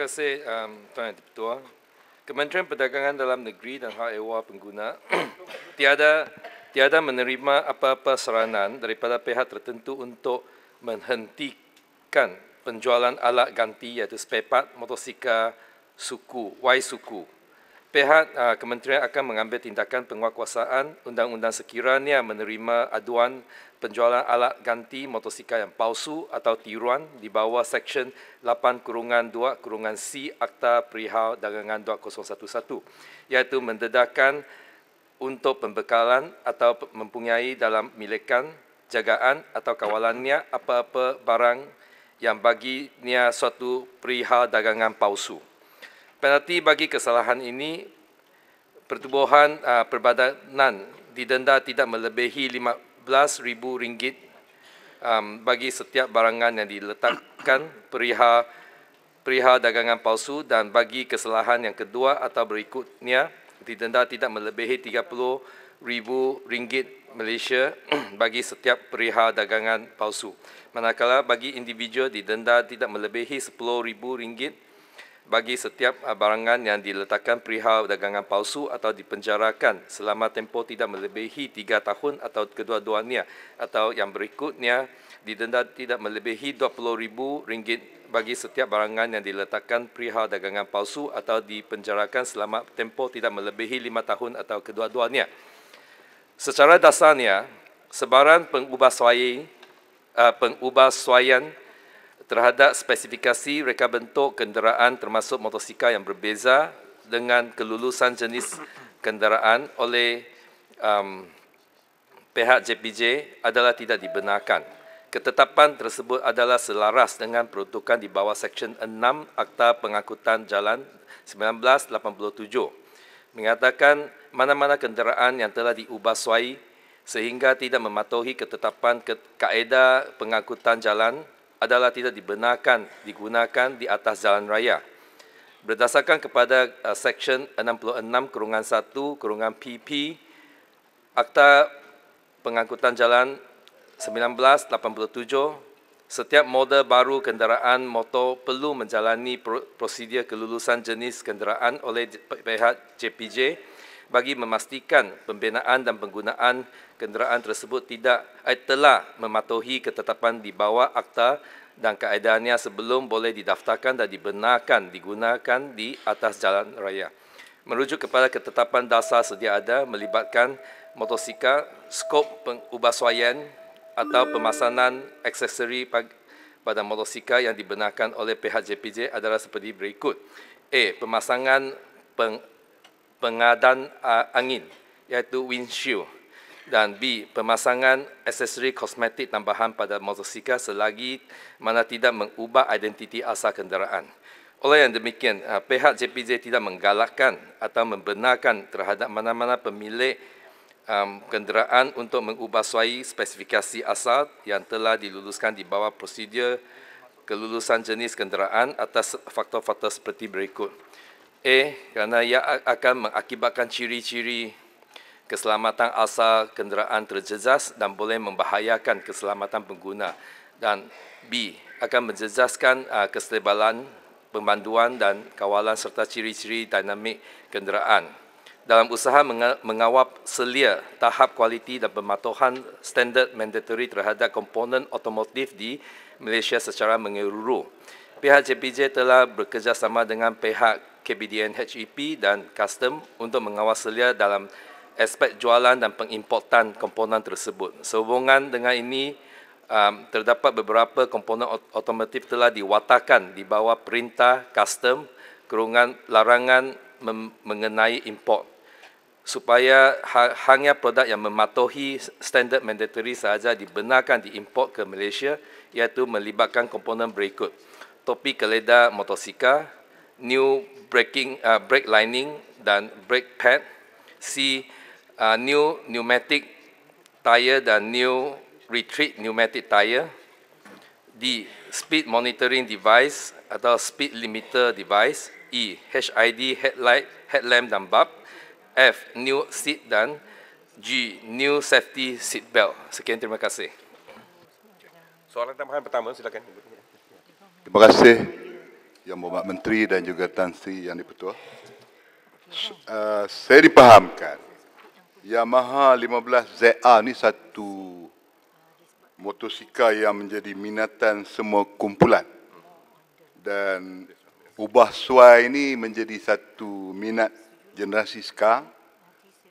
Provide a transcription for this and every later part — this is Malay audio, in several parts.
kasih um, Tuan Yang Dipertua. Kementerian Perdagangan Dalam Negeri dan Hak Ewar Pengguna tiada tiada menerima apa-apa saranan daripada pihak tertentu untuk menghentikan penjualan alat ganti iaitu spare part motosikal suku, Y suku pihak uh, kementerian akan mengambil tindakan penguatkuasaan undang-undang sekiranya menerima aduan penjualan alat ganti motosikal yang palsu atau tiruan di bawah Seksyen 8-2-C kurungan kurungan Akta Perihal Dagangan 2011 iaitu mendedahkan untuk pembekalan atau mempunyai dalam milikan, jagaan atau kawalannya apa-apa barang yang baginya suatu perihal dagangan palsu. Penalti bagi kesalahan ini pertubuhan uh, ah, perbadanan didenda tidak melebihi RM15,000 um, bagi setiap barangan yang diletakkan perihal perihal dagangan palsu dan bagi kesalahan yang kedua atau berikutnya didenda tidak melebihi RM30,000 Malaysia bagi setiap perihal dagangan palsu. Manakala bagi individu didenda tidak melebihi RM10,000 Ah, bagi setiap barangan yang diletakkan perihal dagangan palsu atau dipenjarakan selama tempoh tidak melebihi 3 tahun atau kedua-duanya atau yang berikutnya didenda tidak melebihi RM20,000 bagi setiap barangan yang diletakkan perihal dagangan palsu atau dipenjarakan selama tempoh tidak melebihi 5 tahun atau kedua-duanya. Secara dasarnya, sebaran pengubah suai, ah, pengubah suaian terhadap spesifikasi reka bentuk kenderaan termasuk motosikal yang berbeza dengan kelulusan jenis kenderaan oleh um, pihak JPJ adalah tidak dibenarkan. Ketetapan tersebut adalah selaras dengan peruntukan di bawah Seksyen 6 Akta Pengangkutan Jalan 1987 mengatakan mana-mana kenderaan yang telah diubah suai sehingga tidak mematuhi ketetapan kaedah pengangkutan jalan adalah tidak dibenarkan digunakan di atas jalan raya. Berdasarkan kepada uh, Seksyen 66 Kurungan 1 Kurungan PP Akta Pengangkutan Jalan 1987, setiap model baru kendaraan motor perlu menjalani prosedur kelulusan jenis kendaraan oleh pihak JPJ bagi memastikan pembinaan dan penggunaan kenderaan tersebut tidak eh, telah mematuhi ketetapan di bawah akta dan keadaannya sebelum boleh didaftarkan dan dibenarkan digunakan di atas jalan raya. Merujuk kepada ketetapan dasar sedia ada melibatkan motosikal, skop pengubahsuaian atau pemasanan aksesori pada motosikal yang dibenarkan oleh pihak JPJ adalah seperti berikut. A. Pemasangan peng, pengadan uh, angin iaitu windshield dan B pemasangan aksesori kosmetik tambahan pada motosikal selagi mana tidak mengubah identiti asal kenderaan. Oleh yang demikian, eh, pihak JPJ tidak menggalakkan atau membenarkan terhadap mana-mana pemilik um, kenderaan untuk mengubah suai spesifikasi asal yang telah diluluskan di bawah prosedur kelulusan jenis kenderaan atas faktor-faktor seperti berikut. A. Kerana ia akan mengakibatkan ciri-ciri keselamatan asal kenderaan terjejas dan boleh membahayakan keselamatan pengguna dan B akan menjejaskan uh, kestabilan pembanduan dan kawalan serta ciri-ciri dinamik kenderaan dalam usaha mengawal selia tahap kualiti dan pematuhan standard mandatory terhadap komponen otomotif di Malaysia secara menyeluruh. Pihak JPJ telah bekerjasama dengan pihak KBDN HEP dan Custom untuk mengawal selia dalam aspek jualan dan pengimportan komponen tersebut. Sehubungan dengan ini, um, terdapat beberapa komponen otomotif telah diwatakan di bawah perintah custom kerungan larangan mengenai import supaya ha hanya produk yang mematuhi standard mandatory sahaja dibenarkan diimport ke Malaysia iaitu melibatkan komponen berikut topi keledar motosika new braking uh, brake lining dan brake pad C uh, new pneumatic tyre, dan new retreat pneumatic tyre, D. Speed monitoring device atau speed limiter device. E. HID headlight, headlamp dan bulb. F. New seat dan G. New safety seat belt. Sekian terima kasih. Soalan tambahan pertama silakan. Terima kasih yang berhormat menteri dan juga tansi yang di Uh, saya dipahamkan Yamaha 15ZR ni satu motosikal yang menjadi minatan semua kumpulan. Dan ubah suai ini menjadi satu minat generasi sekarang.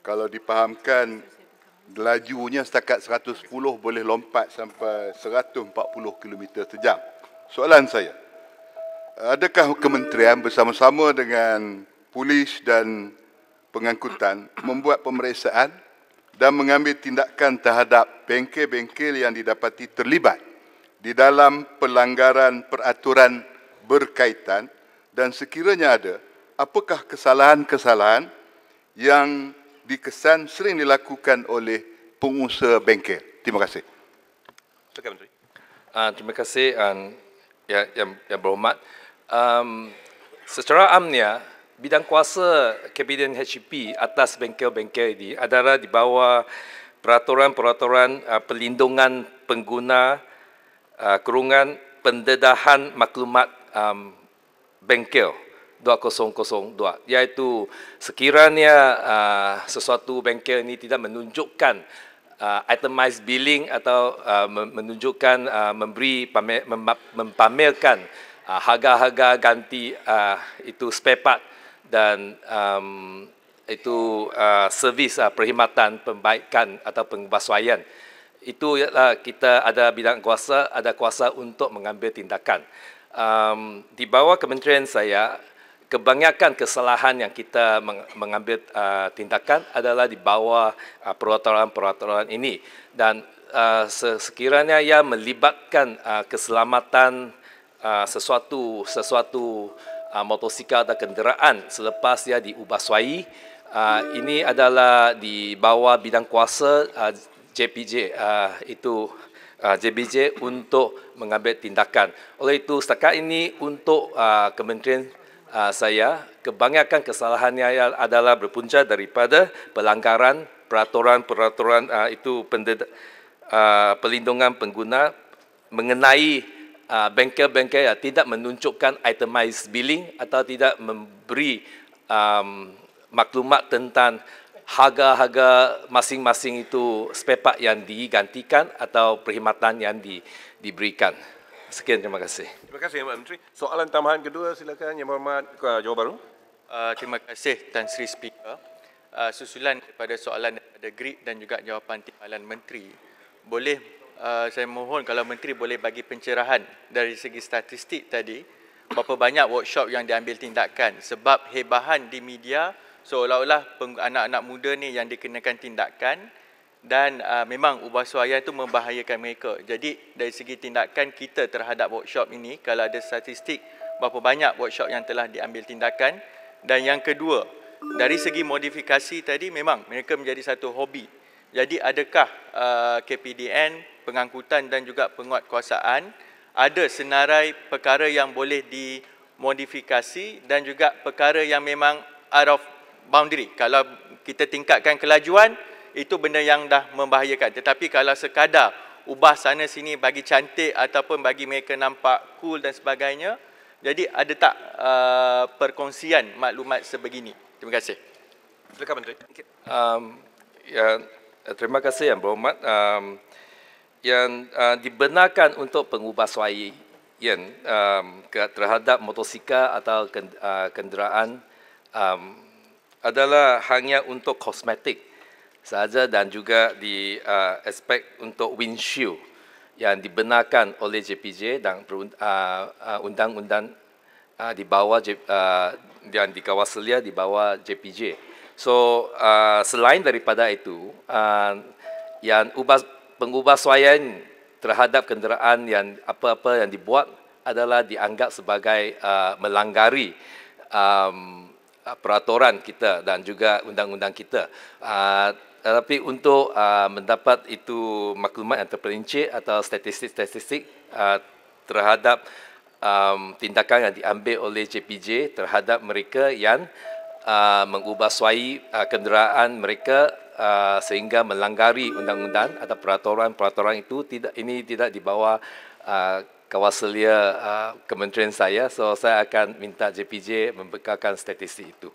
Kalau dipahamkan lajunya setakat 110 boleh lompat sampai 140 km sejam. Soalan saya, adakah kementerian bersama-sama dengan polis dan pengangkutan membuat pemeriksaan dan mengambil tindakan terhadap bengkel-bengkel yang didapati terlibat di dalam pelanggaran peraturan berkaitan dan sekiranya ada, apakah kesalahan-kesalahan yang dikesan sering dilakukan oleh pengusaha bengkel? Terima kasih. Silakan Menteri. Uh, terima kasih um, ya, yang, berhormat. Um, secara amnya, bidang kuasa Kabinet HGP atas bengkel-bengkel ini adalah di bawah peraturan-peraturan uh, perlindungan pengguna uh, kerungan pendedahan maklumat um, bengkel 2002 iaitu sekiranya uh, sesuatu bengkel ini tidak menunjukkan Uh, itemized billing atau uh, menunjukkan uh, memberi pamer, mem, mempamerkan uh, harga-harga ganti uh, itu spare part dan um, itu uh, servis uh, perkhidmatan pembaikan atau pengubahsuaian itu uh, kita ada bidang kuasa ada kuasa untuk mengambil tindakan um, di bawah kementerian saya kebanyakan kesalahan yang kita mengambil uh, tindakan adalah di bawah uh, peraturan-peraturan ini dan uh, sekiranya ia melibatkan uh, keselamatan uh, sesuatu sesuatu uh, motosikal atau kenderaan selepas dia diubah suai. Uh, ini adalah di bawah bidang kuasa uh, ah, JPJ uh, itu uh, JBJ untuk mengambil tindakan. Oleh itu setakat ini untuk uh, kementerian uh, saya kebanyakan kesalahannya adalah berpunca daripada pelanggaran peraturan-peraturan uh, itu pendeta, uh, pelindungan pengguna mengenai Uh, banker-banker yang tidak menunjukkan itemized billing atau tidak memberi um, maklumat tentang harga-harga masing-masing itu spare yang digantikan atau perkhidmatan yang di, diberikan. Sekian, terima kasih. Terima kasih, Pak Menteri. Soalan tambahan kedua, silakan Yang Berhormat Jawab Baru. Uh, terima kasih, Tan Sri Speaker. Uh, susulan daripada soalan daripada GRID dan juga jawapan Timbalan Menteri, boleh Eh, saya mohon kalau menteri boleh bagi pencerahan dari segi statistik tadi berapa banyak workshop yang diambil tindakan sebab hebahan di media seolah-olah anak-anak muda ni yang dikenakan tindakan dan uh, memang ubah suaya itu membahayakan mereka. Jadi dari segi tindakan kita terhadap workshop ini kalau ada statistik berapa banyak workshop yang telah diambil tindakan dan yang kedua dari segi modifikasi tadi memang mereka menjadi satu hobi. Jadi adakah uh, eh, KPDN pengangkutan dan juga penguatkuasaan ada senarai perkara yang boleh dimodifikasi dan juga perkara yang memang out of boundary. Kalau kita tingkatkan kelajuan, itu benda yang dah membahayakan. Tetapi kalau sekadar ubah sana sini bagi cantik ataupun bagi mereka nampak cool dan sebagainya, jadi ada tak uh, perkongsian maklumat sebegini? Terima kasih. Silakan Menteri. Um, ya, terima kasih Yang Berhormat. Um, yang uh, dibenarkan untuk pengubahsuai yang um, terhadap motosikal atau uh, kenderaan um, adalah hanya untuk kosmetik sahaja dan juga di uh, aspek untuk windshield yang dibenarkan oleh JPJ dan uh, uh, undang-undang uh, uh, di bawah uh, dan di kawasan di bawah JPJ. So uh, selain daripada itu uh, yang ubah pengubahsuaian terhadap kenderaan yang apa-apa yang dibuat adalah dianggap sebagai uh, melanggari um, peraturan kita dan juga undang-undang kita. Uh, tapi untuk uh, mendapat itu maklumat yang terperinci atau statistik-statistik uh, terhadap um, tindakan yang diambil oleh JPJ terhadap mereka yang uh, mengubahsuai uh, kenderaan mereka uh, sehingga melanggari undang-undang atau peraturan-peraturan itu tidak ini tidak di bawah uh, kawasalia uh, kementerian saya so saya akan minta JPJ membekalkan statistik itu